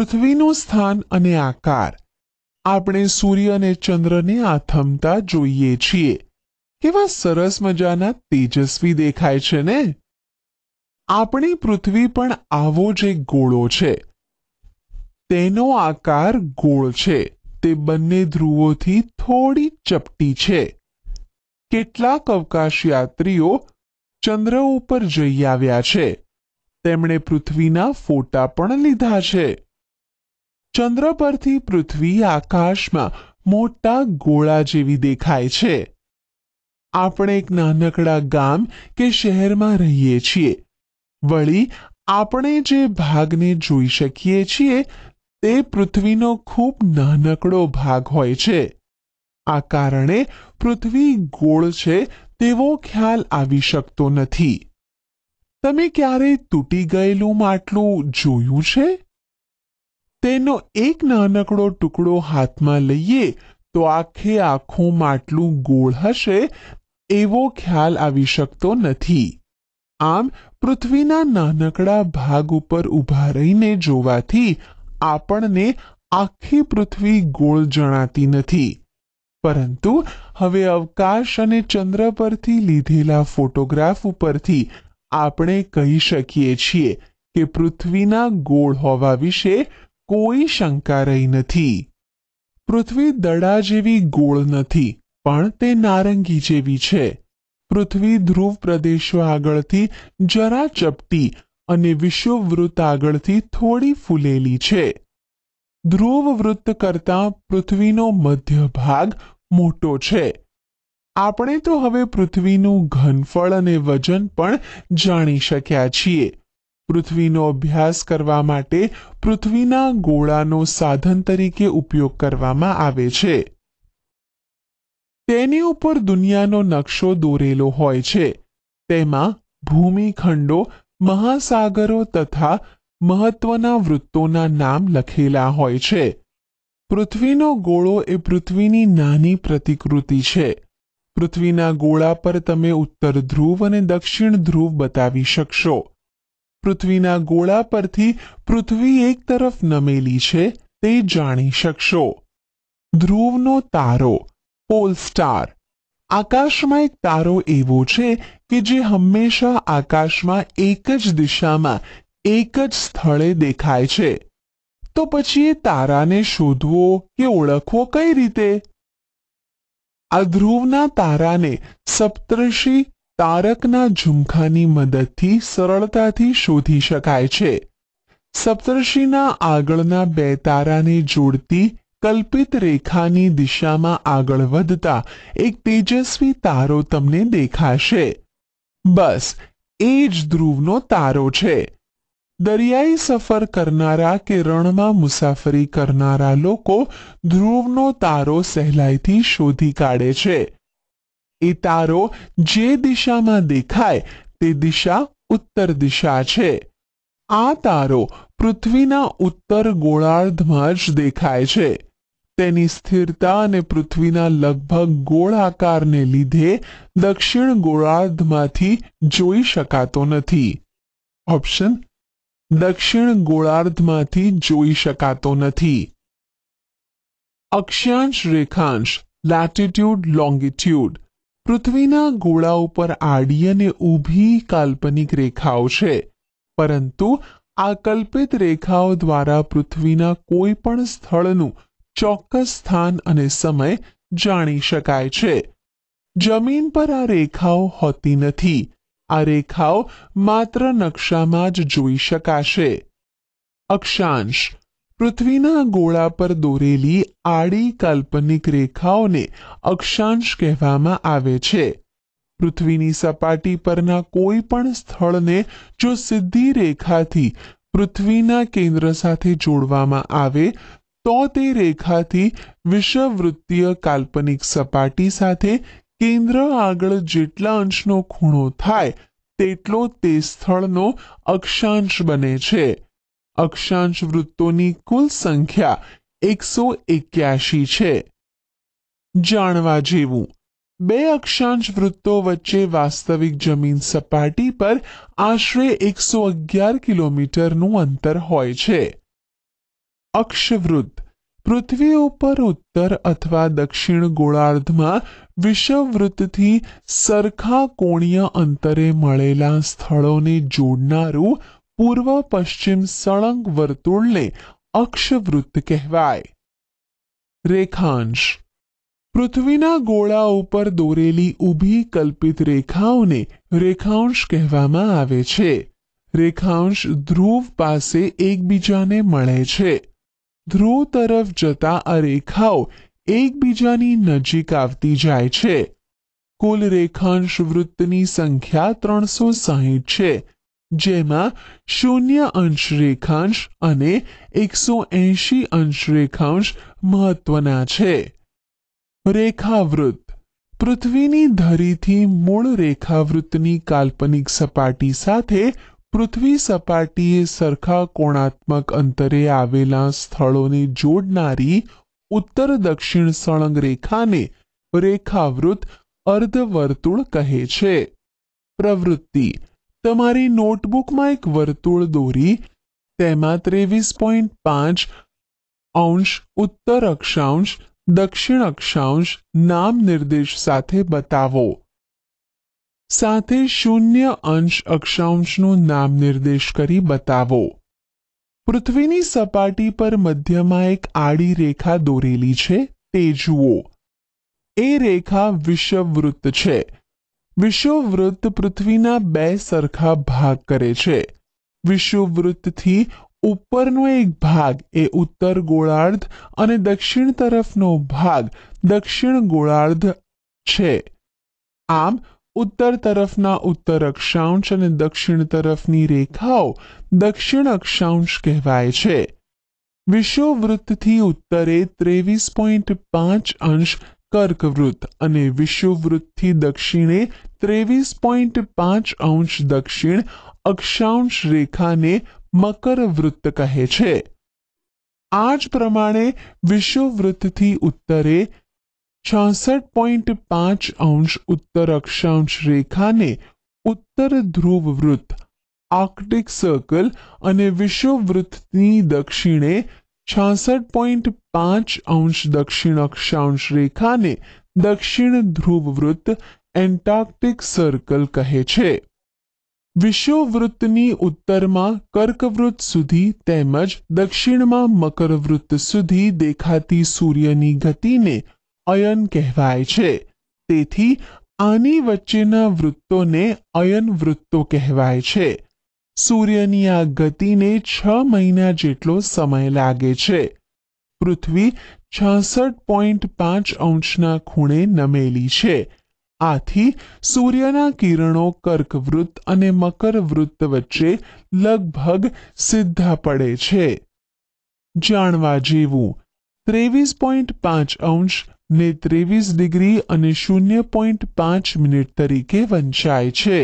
પૃથ્વીનું સ્થાન અને આકાર આપણે સૂર્ય અને ચંદ્રને આથમતા જોઈએ છીએ કેવા સરસ મજાના તેજસ્વી દેખાય છે ને આપણી પૃથ્વી પણ આવો જ એક ગોળો છે તેનો આકાર ગોળ છે તે બંને ધ્રુવોથી થોડી ચપટી છે કેટલાક અવકાશયાત્રીઓ ચંદ્ર ઉપર જઈ આવ્યા છે તેમણે પૃથ્વીના ફોટા પણ લીધા છે ચંદ્ર પરથી પૃથ્વી આકાશમાં મોટા ગોળા જેવી દેખાય છે આપણે એક નાનકડા ગામ કે શહેરમાં રહીએ છીએ વળી આપણે જે ભાગને જોઈ શકીએ છીએ તે પૃથ્વીનો ખૂબ નાનકડો ભાગ હોય છે આ કારણે પૃથ્વી ગોળ છે તેવો ખ્યાલ આવી શકતો નથી તમે ક્યારેય તૂટી ગયેલું માટલું જોયું છે તેનો એક નાનકડો ટુકડો હાથમાં લઈએ તો આખે આખું માટલું ગોળ હશે એવો ખ્યાલ આવી શકતો નથી આમ પૃથ્વીના નાનકડા ભાગ ઉપર ઊભા રહીને જોવાથી આપણને આખી પૃથ્વી ગોળ જણાતી નથી પરંતુ હવે અવકાશ અને ચંદ્ર પરથી લીધેલા ફોટોગ્રાફ ઉપરથી આપણે કહી શકીએ છીએ કે પૃથ્વીના ગોળ હોવા વિશે કોઈ શંકા રહી નથી પૃથ્વી દડા જેવી ગોળ નથી પણ તે નારંગી જેવી છે પૃથ્વી ધ્રુવ પ્રદેશો આગળથી જરા ચપટી અને વિષુવવૃત્ત આગળથી થોડી ફૂલેલી છે ધ્રુવ વૃત્ત કરતાં પૃથ્વીનો મધ્ય ભાગ મોટો છે આપણે તો હવે પૃથ્વીનું ઘનફળ અને વજન પણ જાણી શક્યા છીએ પૃથ્વીનો અભ્યાસ કરવા માટે પૃથ્વીના ગોળાનો સાધન તરીકે ઉપયોગ કરવામાં આવે છે તેની ઉપર દુનિયાનો નકશો દોરેલો હોય છે તેમાં ભૂમિખંડો મહાસાગરો તથા મહત્વના વૃત્તોના નામ લખેલા હોય છે પૃથ્વીનો ગોળો એ પૃથ્વીની નાની પ્રતિકૃતિ છે પૃથ્વીના ગોળા પર તમે ઉત્તર ધ્રુવ અને દક્ષિણ ધ્રુવ બતાવી શકશો પૃથ્વીના ગોળા પરથી પૃથ્વી એક તરફ નમેલી છે તે જાણી શકશો ધ્રુવનો તારો પોલ સ્ટાર આકાશમાં એક તારો એવો છે કે જે હંમેશા આકાશમાં એક જ દિશામાં એક જ સ્થળે દેખાય છે તો પછી એ તારાને શોધવો કે ઓળખવો કઈ રીતે આ ધ્રુવના તારાને સપ્તર્ષિ તારકના ઝુમખાની મદદથી સરળતાથી શોધી શકાય છે સપ્તર્ષિના આગળના બે તારાને જોડતી કલ્પિત રેખાની દિશામાં આગળ વધતા એક તેજસ્વી તારો તમને દેખાશે બસ એ જ ધ્રુવનો તારો છે દરિયાઈ સફર કરનારા કે રણમાં મુસાફરી કરનારા લોકો ધ્રુવનો તારો સહેલાઈથી શોધી કાઢે છે એ તારો જે દિશામાં દેખાય તે દિશા ઉત્તર દિશા છે આ તારો પૃથ્વીના ઉત્તર ગોળાર્ધમાં જ દેખાય છે તેની સ્થિરતા અને પૃથ્વીના લગભગ ગોળાકારને લીધે દક્ષિણ ગોળાર્ધમાંથી જોઈ શકાતો નથી ઓપ્શન દક્ષિણ ગોળાર્ધમાંથી જોઈ શકાતો નથી અક્ષાંશ રેખાંશ લેટિટ્યુડ લોંગિટ્યુડ પૃથ્વીના ગોળા ઉપર આડી અને ઊભી કાલ્પનિક રેખાઓ છે પરંતુ આ કલ્પિત રેખાઓ દ્વારા પૃથ્વીના કોઈ પણ સ્થળનું ચોક્કસ સ્થાન અને સમય જાણી શકાય છે જમીન પર આ રેખાઓ હોતી નથી આ રેખાઓ માત્ર નકશામાં જ જોઈ શકાશે અક્ષાંશ પૃથ્વીના ગોળા પર દોરેલી આડી કાલ્પનિક રેખાઓને અક્ષાંશ કહેવામાં આવે છે પૃથ્વીની સપાટી પરના કોઈ પણ સ્થળને જો સીધી રેખાથી પૃથ્વીના કેન્દ્ર સાથે જોડવામાં આવે તો તે રેખાથી વિષવવૃત્તીય કાલ્પનિક સપાટી સાથે કેન્દ્ર આગળ જેટલા અંશનો ખૂણો થાય તેટલો તે સ્થળનો અક્ષાંશ બને છે અક્ષાંશ વૃત્તોની કુલ સંખ્યા એકસો એક્યાશી છે જાણવા જેવું બે અક્ષાંશ વૃત્તો વચ્ચે વાસ્તવિક જમીન સપાટી પર આશરે એકસો અગિયાર કિલોમીટરનું અંતર હોય છે અક્ષવૃત્ત પૃથ્વી ઉપર ઉત્તર અથવા દક્ષિણ ગોળાર્ધમાં વિષવવૃત્તથી સરખા કોણીય અંતરે મળેલા સ્થળોને જોડનારું પૂર્વ પશ્ચિમ સળંગ વર્તુળને અક્ષવૃત્ત કહેવાય રેખાંશ પૃથ્વીના ગોળા ઉપર દોરેલી ઊભી કલ્પિત રેખાઓને રેખાંશ કહેવામાં આવે છે રેખાંશ ધ્રુવ પાસે એકબીજાને મળે છે ધ્રુવ તરફ જતા આ રેખાઓ એકબીજાની નજીક આવતી જાય છે કુલ રેખાંશ વૃત્તની સંખ્યા ત્રણસો સાહીઠ છે જેમાં શૂન્ય અંશ રેખાંશ અને એકસો એંશી અંશ રેખાંશ મહત્વના છે રેખાવૃત્ત પૃથ્વીની ધરીથી મૂળ રેખાવૃત્તની કાલ્પનિક સપાટી સાથે પૃથ્વી સપાટીએ સરખા કોણાત્મક અંતરે આવેલા સ્થળોને જોડનારી ઉત્તર દક્ષિણ સળંગ રેખાને રેખાવૃત્ત અર્ધવર્તુળ કહે છે પ્રવૃત્તિ તમારી નોટબુકમાં એક વર્તુળ દોરી તેમાં ત્રેવીસ પોઈન્ટ પાંચ અંશ ઉત્તર અક્ષાંશ દક્ષિણ અક્ષાંશ નામ નિર્દેશ સાથે બતાવો સાથે શૂન્ય અંશ અક્ષાંશનું નામ નિર્દેશ કરી બતાવો પૃથ્વીની સપાટી પર મધ્યમાં એક આડી રેખા દોરેલી છે તે જુઓ એ રેખા વિષવવૃત્ત છે વિષુવવૃત્ત પૃથ્વીના બે સરખા ભાગ કરે છે વિષુવવૃત્તથી ઉપરનો એક ભાગ એ ઉત્તર ગોળાર્ધ અને દક્ષિણ તરફનો ભાગ દક્ષિણ ગોળાર્ધ છે આમ ઉત્તર તરફના ઉત્તર અક્ષાંશ અને દક્ષિણ તરફની રેખાઓ દક્ષિણ અક્ષાંશ કહેવાય છે વિષુવવૃત્તથી ઉત્તરે ત્રેવીસ પોઈન્ટ પાંચ અંશ કર્કવૃત્ત અને વિષુવવૃત્તથી દક્ષિણે ત્રેવીસ પોઈન્ટ પાંચ અંશ દક્ષિણ અક્ષાંશ રેખાને મકર વૃત્ત કહે છે આ જ પ્રમાણે વિષુવવૃત્તથી ઉત્તરે છાસઠ પોઈન્ટ પાંચ અંશ ઉત્તર અક્ષાંશ રેખાને ઉત્તર ધ્રુવ વૃત્ત આર્કટિક સર્કલ અને વિષુવવૃત્તની દક્ષિણે છાસઠ પોઈન્ટ પાંચ અંશ દક્ષિણ અક્ષાંશ રેખાને દક્ષિણ ધ્રુવ વૃત્ત એન્ટાર્કટિક સર્કલ કહે છે વિષુવવૃત્તની ઉત્તરમાં કર્કવૃત્ત સુધી તેમજ દક્ષિણમાં મકરવૃત્ત સુધી દેખાતી સૂર્યની ગતિને અયન કહેવાય છે તેથી આની વચ્ચેના વૃત્તોને અયન વૃત્તો કહેવાય છે સૂર્યની આ ગતિને છ મહિના જેટલો સમય લાગે છે પૃથ્વી છાસઠ પોઈન્ટ પાંચ અંશના ખૂણે નમેલી છે આથી સૂર્યના કિરણો કર્કવૃત્ત અને મકરવૃત્ત વચ્ચે લગભગ સીધા પડે છે જાણવા જેવું ત્રેવીસ પોઈન્ટ પાંચ અંશ ને ત્રેવીસ ડિગ્રી અને શૂન્ય પોઈન્ટ પાંચ મિનિટ તરીકે વંચાય છે